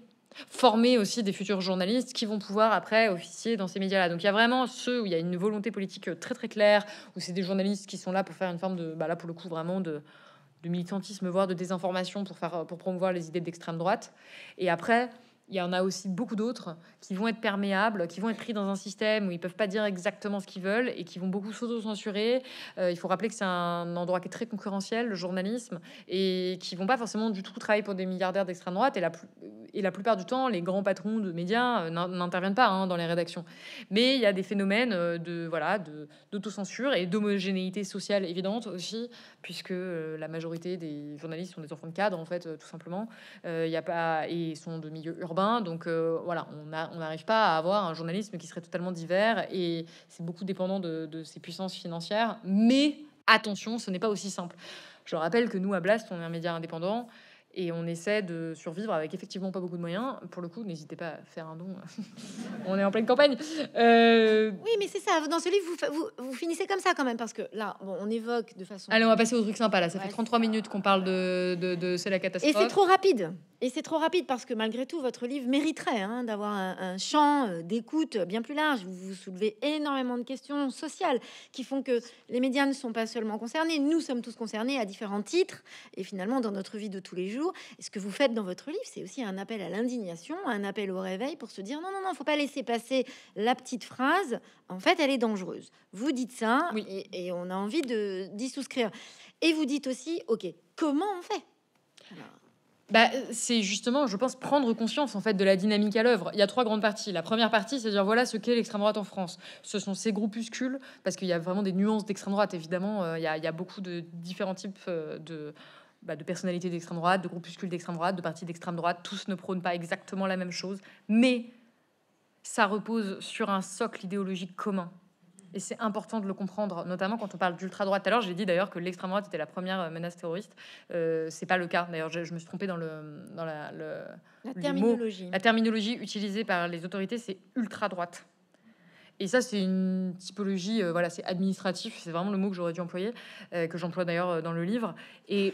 former aussi des futurs journalistes qui vont pouvoir après officier dans ces médias-là. Donc il y a vraiment ceux où il y a une volonté politique euh, très très claire, où c'est des journalistes qui sont là pour faire une forme de, bah là pour le coup vraiment de, de militantisme, voire de désinformation pour, faire, pour promouvoir les idées d'extrême droite. Et après, il y en a aussi beaucoup d'autres qui vont être perméables, qui vont être pris dans un système où ils peuvent pas dire exactement ce qu'ils veulent et qui vont beaucoup s'auto-censurer. Euh, il faut rappeler que c'est un endroit qui est très concurrentiel, le journalisme, et qui vont pas forcément du tout travailler pour des milliardaires d'extrême droite. Et la, et la plupart du temps, les grands patrons de médias euh, n'interviennent pas hein, dans les rédactions. Mais il y a des phénomènes euh, de voilà d'autocensure et d'homogénéité sociale évidente aussi, puisque la majorité des journalistes sont des enfants de cadre en fait, tout simplement. Il y a pas et sont de milieux urbains donc euh, voilà, on n'arrive pas à avoir un journalisme qui serait totalement divers et c'est beaucoup dépendant de, de, ses puissances financières. Mais attention, ce n'est pas aussi simple. Je rappelle que nous, à Blast, on est un média indépendant et on essaie de survivre avec effectivement pas beaucoup de moyens. Pour le coup, n'hésitez pas à faire un don. (laughs) on est en pleine campagne. Euh, oui, mais c'est ça. Dans ce livre, vous, vous, finissez comme ça quand même. Parce que là, on évoque de façon. Allez, on va passer au truc sympa là. Ça fait 33 minutes qu'on parle de, de, C'est la catastrophe. Et c'est trop rapide. Et c'est trop rapide parce que malgré tout, votre livre mériterait hein, d'avoir un, un, champ euh, d'écoute bien plus large. Vous vous soulevez énormément de questions sociales qui font que les médias ne sont pas seulement concernés. Nous sommes tous concernés à différents titres. Et finalement, dans notre vie de tous les jours, est ce que vous faites dans votre livre, c'est aussi un appel à l'indignation, un appel au réveil pour se dire non, non, non, faut pas laisser passer la petite phrase. En fait, elle est dangereuse. Vous dites ça oui. et, on a envie de d'y souscrire. Et vous dites aussi, ok, comment on fait bah, c'est justement, je pense, prendre conscience en fait de la dynamique à l'œuvre. Il y a trois grandes parties. La première partie, c'est dire voilà ce qu'est l'extrême droite en France. Ce sont ces groupuscules, parce qu'il y a vraiment des nuances d'extrême droite. Évidemment, euh, il, y a, beaucoup de différents types euh, de bah, de personnalités d'extrême droite, de groupuscules d'extrême droite, de partis d'extrême droite. Tous ne prônent pas exactement la même chose, mais ça repose sur un socle idéologique commun. Et c'est important de le comprendre, notamment quand on parle d'ultra-droite. alors j'ai dit d'ailleurs que l'extrême droite était la première euh, menace terroriste. Euh, c'est pas le cas. D'ailleurs, je, me suis trompée dans, le, dans la, le, la terminologie. La terminologie utilisée par les autorités, c'est ultra-droite. Et ça, c'est une typologie, euh, voilà, c'est administratif, c'est vraiment le mot que j'aurais dû employer, euh, que j'emploie d'ailleurs dans le livre. Et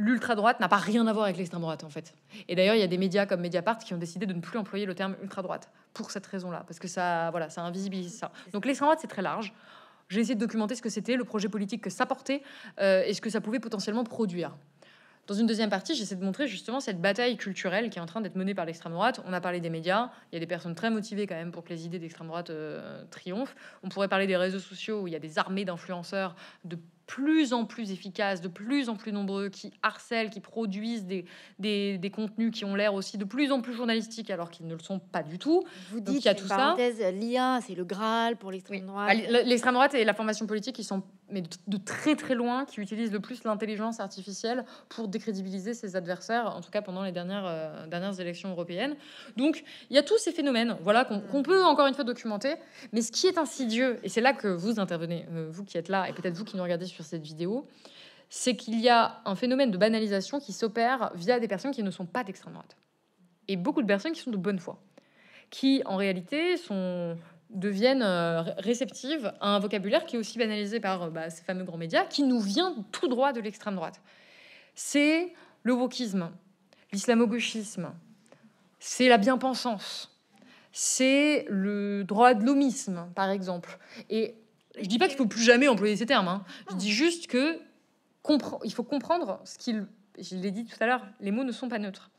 l'ultra-droite n'a pas rien à voir avec l'extrême droite, en fait. Et d'ailleurs, il y a des médias comme Mediapart qui ont décidé de ne plus employer le terme ultra-droite pour cette raison-là, parce que ça, voilà, ça invisibilise ça. Donc l'extrême droite, c'est très large. J'ai essayé de documenter ce que c'était, le projet politique que ça portait euh, et ce que ça pouvait potentiellement produire. Dans une deuxième partie, j'essaie de montrer justement cette bataille culturelle qui est en train d'être menée par l'extrême droite. On a parlé des médias, il y a des personnes très motivées quand même pour que les idées d'extrême droite euh, triomphent. On pourrait parler des réseaux sociaux où il y a des armées d'influenceurs, de plus en plus efficaces, de plus en plus nombreux, qui harcèlent, qui produisent des, des, contenus qui ont l'air aussi de plus en plus journalistiques alors qu'ils ne le sont pas du tout. Vous dites, Donc, il y a tout ça. L'IA, c'est le Graal pour l'extrême droite. Bah, l'extrême droite et la formation politique, ils sont mais de, très très loin, qui utilise le plus l'intelligence artificielle pour décrédibiliser ses adversaires, en tout cas pendant les dernières, euh, dernières élections européennes. Donc il y a tous ces phénomènes voilà, qu'on peut encore une fois documenter, mais ce qui est insidieux, et c'est là que vous intervenez, euh, vous qui êtes là, et peut-être vous qui nous regardez sur cette vidéo, c'est qu'il y a un phénomène de banalisation qui s'opère via des personnes qui ne sont pas d'extrême droite. Et beaucoup de personnes qui sont de bonne foi, qui en réalité sont deviennent euh, réceptives à un vocabulaire qui est aussi banalisé par euh, bah, ces fameux grands médias, qui nous vient tout droit de l'extrême droite. C'est le wokisme, l'islamo-gauchisme, c'est la bien-pensance, c'est le droit de l'homisme, par exemple. Et je dis pas qu'il faut plus jamais employer ces termes. Hein. Je dis juste que il faut comprendre ce qu'il. Je l'ai dit tout à l'heure, les mots ne sont pas neutres.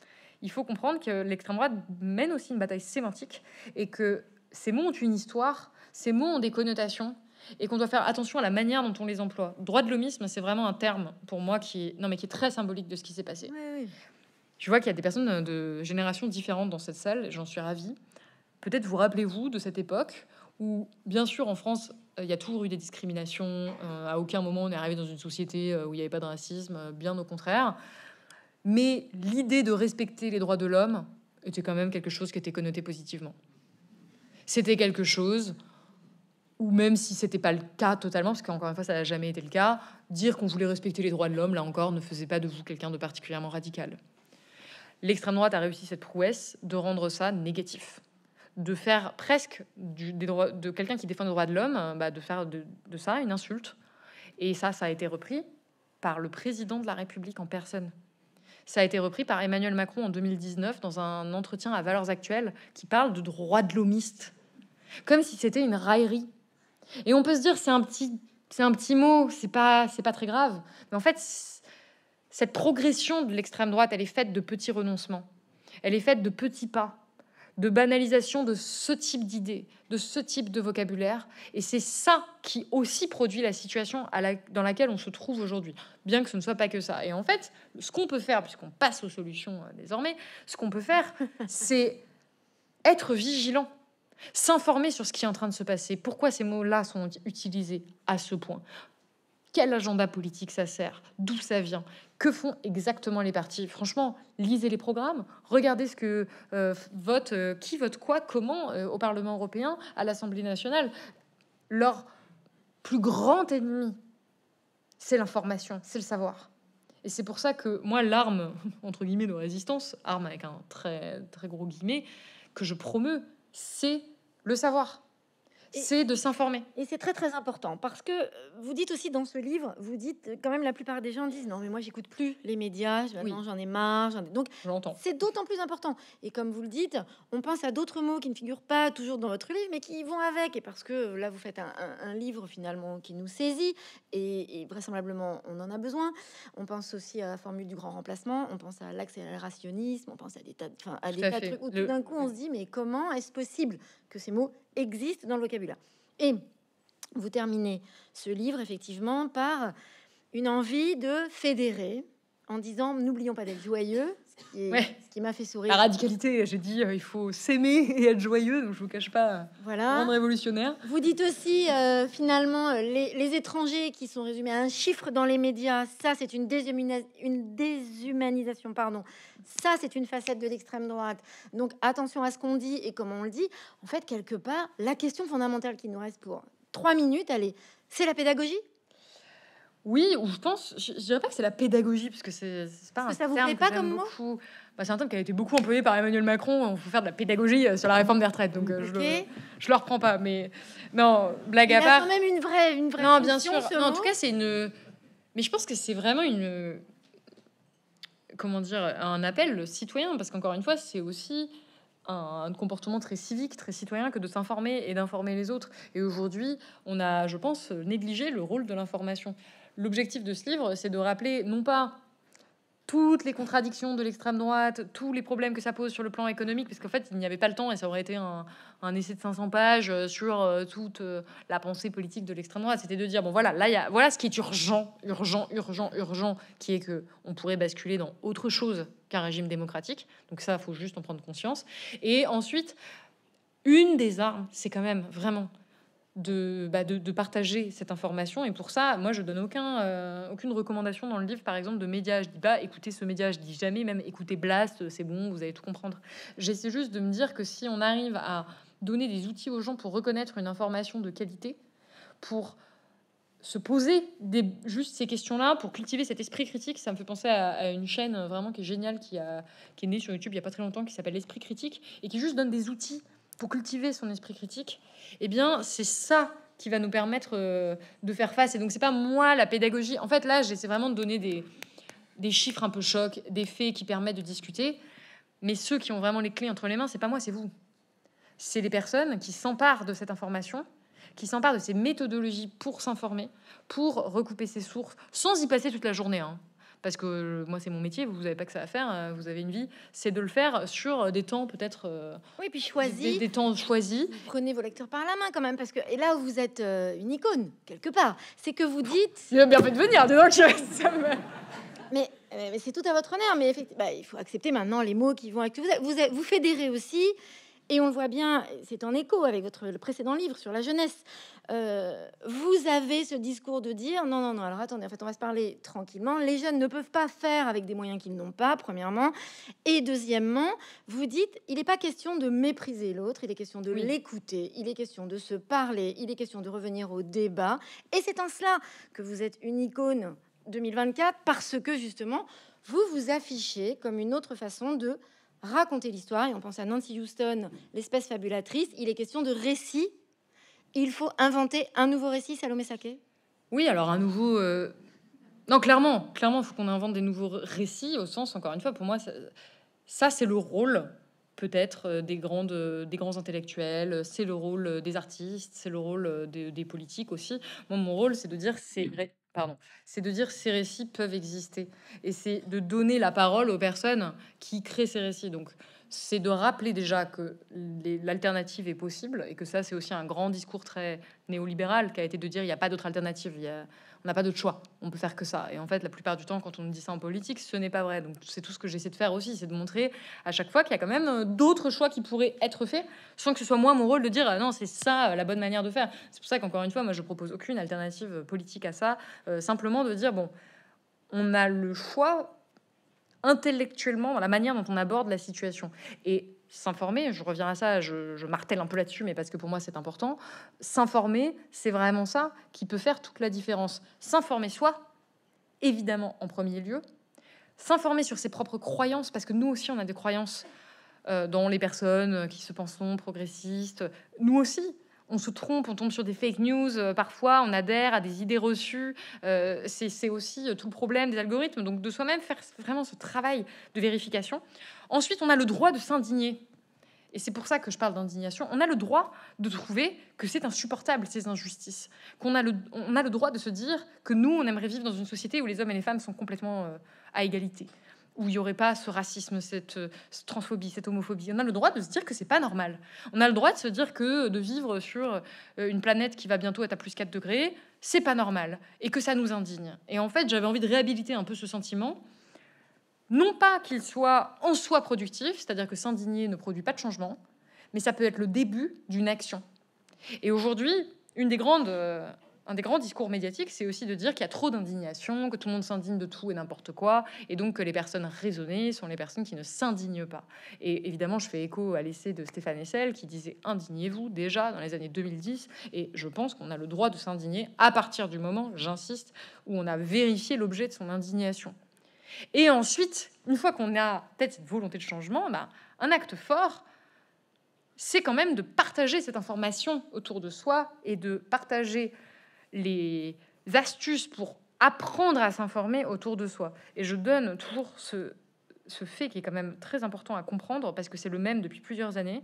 Il faut comprendre que l'extrême droite mène aussi une bataille sémantique et que ces mots ont une histoire, ces mots ont des connotations et qu'on doit faire attention à la manière dont on les emploie. Droit de l'homisme, c'est vraiment un terme pour moi qui est, non, mais qui est très symbolique de ce qui s'est passé. Je vois qu'il y a des personnes euh, de générations différentes dans cette salle, j'en suis ravie. Peut-être vous rappelez-vous de cette époque où, bien sûr, en France, euh, il y a toujours eu des discriminations. Euh, à aucun moment on est arrivé dans une société où il n'y avait pas de racisme, bien au contraire. Mais l'idée de respecter les droits de l'homme était quand même quelque chose qui était connoté positivement c'était quelque chose, ou même si c'était pas le cas totalement, parce qu'encore une fois, ça n'a jamais été le cas, dire qu'on voulait respecter les droits de l'homme, là encore, ne faisait pas de vous quelqu'un de particulièrement radical. L'extrême droite a réussi cette prouesse de rendre ça négatif, de faire presque des droits, de quelqu'un qui défend les droits de l'homme, euh, bah de faire de, de ça une insulte. Et ça, ça a été repris par le président de la République en personne, ça a été repris par Emmanuel Macron en 2019 dans un entretien à Valeurs Actuelles qui parle de droit de l'homiste, comme si c'était une raillerie. Et on peut se dire c'est un petit, c'est un petit mot, c'est pas, c'est pas très grave. Mais en fait, cette progression de l'extrême droite, elle est faite de petits renoncements. Elle est faite de petits pas de banalisation de ce type d'idées, de ce type de vocabulaire. Et c'est ça qui aussi produit la situation dans laquelle on se trouve aujourd'hui, bien que ce ne soit pas que ça. Et en fait, ce qu'on peut faire, puisqu'on passe aux solutions euh, désormais, ce qu'on peut faire, (laughs) c'est être vigilant, s'informer sur ce qui est en train de se passer, pourquoi ces mots-là sont utilisés à ce point, quel agenda politique ça sert, d'où ça vient, que font exactement les partis. Franchement, lisez les programmes, regardez ce que euh, vote, euh, qui vote quoi, comment euh, au Parlement européen, à l'Assemblée nationale. Leur plus grand ennemi, c'est l'information, c'est le savoir. Et c'est pour ça que moi, l'arme, (laughs) entre guillemets, de résistance, arme avec un très, très gros guillemet, que je promeus, c'est le savoir c'est de s'informer. Et c'est très très important parce que euh, vous dites aussi dans ce livre, vous dites euh, quand même la plupart des gens disent non mais moi j'écoute plus les médias, ah j'en ai marre. J'en ai... Donc c'est d'autant plus important. Et comme vous le dites, on pense à d'autres mots qui ne figurent pas toujours dans votre livre mais qui vont avec. Et parce que euh, là vous faites un, livre finalement qui nous saisit et, vraisemblablement on en a besoin. On pense aussi à la formule du grand remplacement, on pense à l'accélérationnisme, on pense à des tas à des tas de trucs où tout d'un coup on se dit mais comment est-ce possible que ces mots existent dans le vocabulaire. Et vous terminez ce livre effectivement par une envie de fédérer en disant n'oublions pas d'être joyeux, ce qui m'a fait sourire. La radicalité, j'ai dit, euh, il faut s'aimer et être joyeux, donc je vous cache pas, voilà. révolutionnaire. Vous dites aussi, euh, finalement, euh, les, étrangers qui sont résumés à un chiffre dans les médias, ça c'est une, une déshumanisation, pardon. Ça c'est une facette de l'extrême droite. Donc attention à ce qu'on dit et comment on le dit. En fait, quelque part, la question fondamentale qui nous reste pour trois minutes, allez, c'est la pédagogie oui, ou je pense, je, je dirais pas que c'est la pédagogie, parce que c'est pas un ça vous pas comme moi. Bah, c'est un terme qui a été beaucoup employé par Emmanuel Macron. On faut faire de la pédagogie euh, sur la réforme des retraites, donc euh, je, le, je le reprends pas. Mais non, blague à part. Il a quand même une vraie, une vraie. Non, bien sûr. en tout cas, c'est une. Mais je pense que c'est vraiment une. Comment dire Un appel citoyen, parce qu'encore une fois, c'est aussi un, comportement très civique, très citoyen que de s'informer et d'informer les autres. Et aujourd'hui, on a, je pense, négligé le rôle de l'information l'objectif de ce livre, c'est de rappeler non pas toutes les contradictions de l'extrême droite, tous les problèmes que ça pose sur le plan économique, parce qu'en fait, il n'y avait pas le temps et ça aurait été un, essai de 500 pages euh, sur euh, toute euh, la pensée politique de l'extrême droite. C'était de dire bon, voilà, là, y a, voilà ce qui est urgent, urgent, urgent, urgent, qui est que on pourrait basculer dans autre chose qu'un régime démocratique. Donc ça, faut juste en prendre conscience. Et ensuite, une des armes, c'est quand même vraiment bah, de, de, partager cette information. Et pour ça, moi, je donne aucun, euh, aucune recommandation dans le livre, par exemple, de médias. Je dis pas, écoutez ce média, je dis jamais même, écoutez Blast, c'est bon, vous allez tout comprendre. J'essaie juste de me dire que si on arrive à donner des outils aux gens pour reconnaître une information de qualité, pour se poser des, juste ces questions-là, pour cultiver cet esprit critique, ça me fait penser à, une chaîne vraiment qui est géniale, qui, a, qui est née sur YouTube il n'y a pas très longtemps, qui s'appelle L'Esprit Critique, et qui juste donne des outils pour cultiver son esprit critique, eh bien, c'est ça qui va nous permettre euh, de faire face. Et donc, c'est pas moi la pédagogie. En fait, là, j'essaie vraiment de donner des, chiffres un peu chocs, des faits qui permettent de discuter. Mais ceux qui ont vraiment les clés entre les mains, c'est pas moi, c'est vous. C'est les personnes qui s'emparent de cette information, qui s'emparent de ces méthodologies pour s'informer, pour recouper ses sources, sans y passer toute la journée. Hein. Parce que euh, moi, c'est mon métier, vous n'avez pas que ça à faire, euh, vous avez une vie. C'est de le faire sur euh, des temps peut-être. oui, puis choisis. Des, temps choisis. prenez vos lecteurs par la main quand même, parce que et là où vous êtes une icône, quelque part, c'est que vous dites. (laughs) bien fait de venir, donc, Mais, mais c'est tout à votre honneur, mais effectivement, bah, il faut accepter maintenant les mots qui vont avec vous. Vous, vous fédérez aussi et on le voit bien, c'est en écho avec votre précédent livre sur la jeunesse, euh, vous avez ce discours de dire non, non, non, alors attendez, en fait, on va se parler tranquillement. Les jeunes ne peuvent pas faire avec des moyens qu'ils n'ont pas, premièrement. Et deuxièmement, vous dites, il n'est pas question de mépriser l'autre, il est question de l'écouter, il est question de se parler, il est question de revenir au débat. Et c'est en cela que vous êtes une icône 2024, parce que justement, vous vous affichez comme une autre façon de raconter l'histoire. Et on pense à Nancy Houston, l'espèce fabulatrice. Il est question de récit. Il faut inventer un nouveau récit, Salomé Saké Oui, alors un nouveau. Euh, non, clairement, clairement, il faut qu'on invente des nouveaux récits, au sens, encore une fois, pour moi, ça, c'est le rôle peut-être euh, des, euh, des grands intellectuels, c'est le rôle des artistes, c'est le rôle des, politiques aussi. Moi, mon rôle, c'est de dire c'est pardon, c'est de dire ces récits peuvent exister. Et c'est de donner la parole aux personnes qui créent ces récits. Donc, c'est de rappeler déjà que l'alternative est possible et que ça, c'est aussi un grand discours très néolibéral qui a été de dire il n'y a pas d'autre alternative on n'a pas d'autre choix, on peut faire que ça. Et en fait, la plupart du temps, quand on dit ça en politique, ce n'est pas vrai. Donc c'est tout ce que j'essaie de faire aussi, c'est de montrer à chaque fois qu'il y a quand même euh, d'autres choix qui pourraient être faits, sans que ce soit moi mon rôle de dire ah non, c'est ça euh, la bonne manière de faire. C'est pour ça qu'encore une fois, moi je propose aucune alternative euh, politique à ça, simplement de dire bon, on a le choix intellectuellement dans la manière dont on aborde la situation. Et s'informer, je reviens à ça, je, martèle un peu là-dessus, mais parce que pour moi c'est important, s'informer, c'est vraiment ça qui peut faire toute la différence. S'informer soit, évidemment en premier lieu, s'informer sur ses propres croyances, parce que nous aussi on a des croyances euh, dans les personnes qui se pensent progressistes, nous aussi, on se trompe, on tombe sur des fake news, euh, parfois on adhère à des idées reçues. Euh, c'est aussi euh, tout le problème des algorithmes. Donc de soi-même, faire vraiment ce travail de vérification. Ensuite, on a le droit de s'indigner. Et c'est pour ça que je parle d'indignation. On a le droit de trouver que c'est insupportable ces injustices, qu'on on a le droit de se dire que nous, on aimerait vivre dans une société où les hommes et les femmes sont complètement à égalité où il n'y aurait pas ce racisme, euh, cette, transphobie, cette homophobie. On a le droit de se dire que c'est pas normal. On a le droit de se dire que de vivre sur euh, une planète qui va bientôt être à plus 4 degrés, c'est pas normal et que ça nous indigne. Et en fait, j'avais envie de réhabiliter un peu ce sentiment. Non pas qu'il soit en soi productif, c'est-à-dire que s'indigner ne produit pas de changement, mais ça peut être le début d'une action. Et aujourd'hui, une des grandes euh, un des grands discours médiatiques, c'est aussi de dire qu'il y a trop d'indignation, que tout le monde s'indigne de tout et n'importe quoi, et donc que les personnes raisonnées sont les personnes qui ne s'indignent pas. Et évidemment, je fais écho à l'essai de Stéphane Hessel qui disait Indignez-vous déjà dans les années 2010, et je pense qu'on a le droit de s'indigner à partir du moment, j'insiste, où on a vérifié l'objet de son indignation. Et ensuite, une fois qu'on a peut-être cette volonté de changement, bah, un acte fort, c'est quand même de partager cette information autour de soi et de partager les astuces pour apprendre à s'informer autour de soi. Et je donne toujours ce, fait qui est quand même très important à comprendre parce que c'est le même depuis plusieurs années.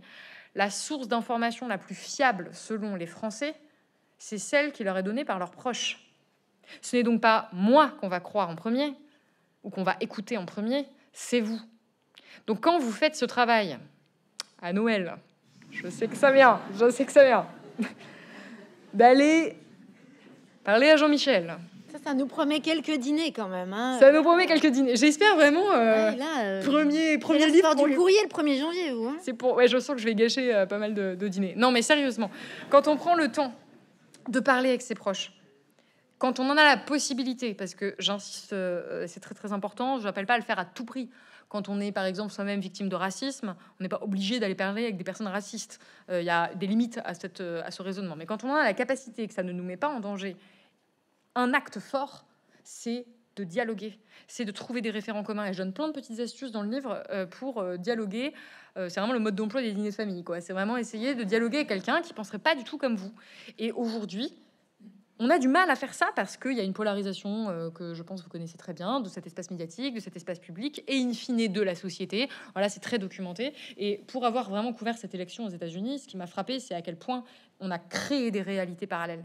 La source d'information la plus fiable selon les Français, c'est celle qui leur est donnée par leurs proches. Ce n'est donc pas moi qu'on va croire en premier ou qu'on va écouter en premier, c'est vous. Donc quand vous faites ce travail à Noël, je sais que ça vient, je sais que ça vient, (laughs) d'aller Parlez à Jean-Michel. Ça, ça nous promet quelques dîners quand même. Hein. Ça nous promet quelques dîners. J'espère vraiment. Euh, euh premier premier du courrier le 1er janvier, vous. Hein c'est pour. Ouais, je sens que je vais gâcher euh, pas mal de, de dîners. Non, mais sérieusement, quand on prend le temps de parler avec ses proches, quand on en a la possibilité, parce que j'insiste, euh, c'est très très important, je n'appelle pas à le faire à tout prix. Quand on est, par exemple, soi-même victime de racisme, on n'est pas obligé d'aller parler avec des personnes racistes. Il euh, y a des limites à, cette, euh, à ce raisonnement. Mais quand on a la capacité que ça ne nous met pas en danger, un acte fort, c'est de dialoguer, c'est de trouver des référents communs. Et je donne plein de petites astuces dans le livre euh, pour dialoguer. c'est vraiment le mode d'emploi des dîners de famille. quoi. C'est vraiment essayer de dialoguer avec quelqu'un qui penserait pas du tout comme vous. Et aujourd'hui, on a du mal à faire ça parce qu'il y a une polarisation euh, que je pense vous connaissez très bien de cet espace médiatique, de cet espace public et in fine de la société. Voilà, c'est très documenté. Et pour avoir vraiment couvert cette élection aux États-Unis, ce qui m'a frappé, c'est à quel point on a créé des réalités parallèles.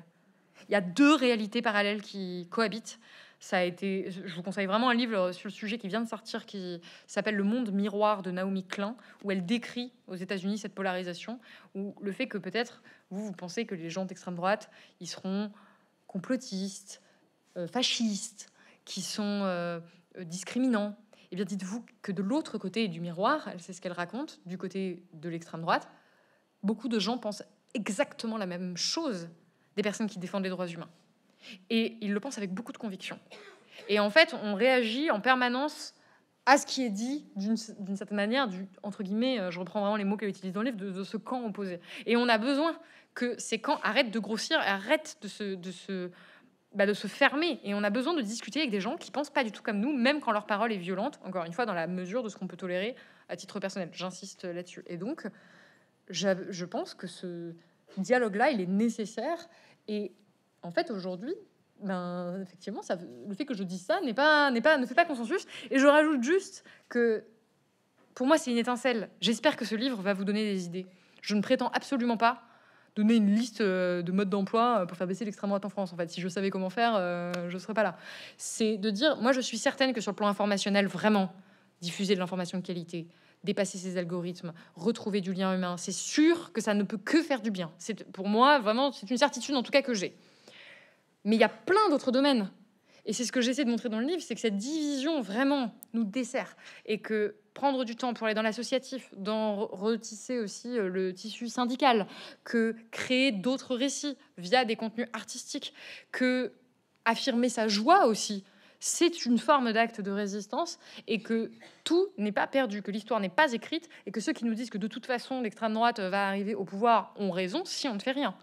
Il y a deux réalités parallèles qui cohabitent. Ça a été, je vous conseille vraiment un livre sur le sujet qui vient de sortir, qui s'appelle Le Monde Miroir de Naomi Klein, où elle décrit aux États-Unis cette polarisation, où le fait que peut-être vous vous pensez que les gens d'extrême droite, ils seront complotistes, euh, fascistes, qui sont euh, euh, discriminants, eh bien dites-vous que de l'autre côté du miroir, c'est ce qu'elle raconte, du côté de l'extrême droite, beaucoup de gens pensent exactement la même chose des personnes qui défendent les droits humains. Et ils le pensent avec beaucoup de conviction. Et en fait, on réagit en permanence à ce qui est dit d'une certaine manière, du, entre guillemets, euh, je reprends vraiment les mots qu'elle utilise dans le livre, de, ce camp opposé. Et on a besoin que ces camps arrêtent de grossir, arrêtent bah, de se, fermer. Et on a besoin de discuter avec des gens qui pensent pas du tout comme nous, même quand leur parole est violente, encore une fois, dans la mesure de ce qu'on peut tolérer à titre personnel. J'insiste là-dessus. Et donc, je pense que ce dialogue-là, il est nécessaire. Et en fait, aujourd'hui, ben, effectivement, le fait que je dise ça n'est pas, n'est pas, ne fait pas consensus. Et je rajoute juste que pour moi, c'est une étincelle. J'espère que ce livre va vous donner des idées. Je ne prétends absolument pas donner une liste euh, de modes d'emploi euh, pour faire baisser l'extrême droite en France. En fait, si je savais comment faire, euh, je ne serais pas là. C'est de dire, moi, je suis certaine que sur le plan informationnel, vraiment, diffuser de l'information de qualité, dépasser ces algorithmes, retrouver du lien humain, c'est sûr que ça ne peut que faire du bien. C'est pour moi vraiment, c'est une certitude en tout cas que j'ai. Mais il y a plein d'autres domaines. Et c'est ce que j'essaie de montrer dans le livre, c'est que cette division vraiment nous dessert et que prendre du temps pour aller dans l'associatif, dans retisser aussi euh, le tissu syndical, que créer d'autres récits via des contenus artistiques, que affirmer sa joie aussi, c'est une forme d'acte de résistance et que tout n'est pas perdu, que l'histoire n'est pas écrite et que ceux qui nous disent que de toute façon l'extrême droite va arriver au pouvoir ont raison si on ne fait rien.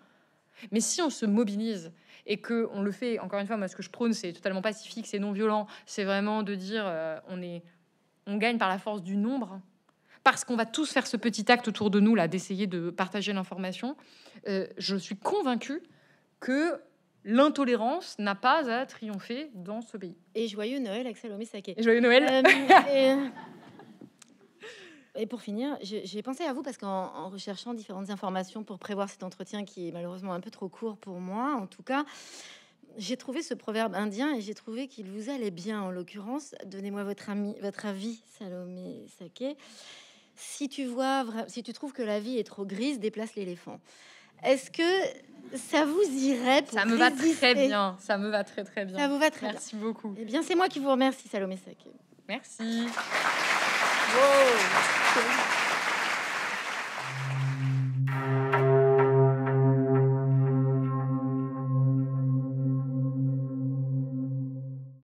Mais si on se mobilise et que on le fait, encore une fois, moi ce que je prône, c'est totalement pacifique, c'est non violent, c'est vraiment de dire euh, on est, on gagne par la force du nombre, parce qu'on va tous faire ce petit acte autour de nous là, d'essayer de partager l'information. Euh, je suis convaincue que l'intolérance n'a pas à triompher dans ce pays. Et joyeux Noël, Axel Omisake. Et joyeux Noël. Euh, et pour finir, j'ai pensé à vous parce qu'en recherchant différentes informations pour prévoir cet entretien qui est malheureusement un peu trop court pour moi, en tout cas, j'ai trouvé ce proverbe indien et j'ai trouvé qu'il vous allait bien en l'occurrence. Donnez-moi votre, votre avis, Salomé Saké. Si tu vois, si tu trouves que la vie est trop grise, déplace l'éléphant. Est-ce que ça vous irait pour Ça me va très bien. Ça me va très très bien. Ça vous va très bien. Merci beaucoup. Eh bien, c'est moi qui vous remercie, Salomé Saké. Merci. Uou.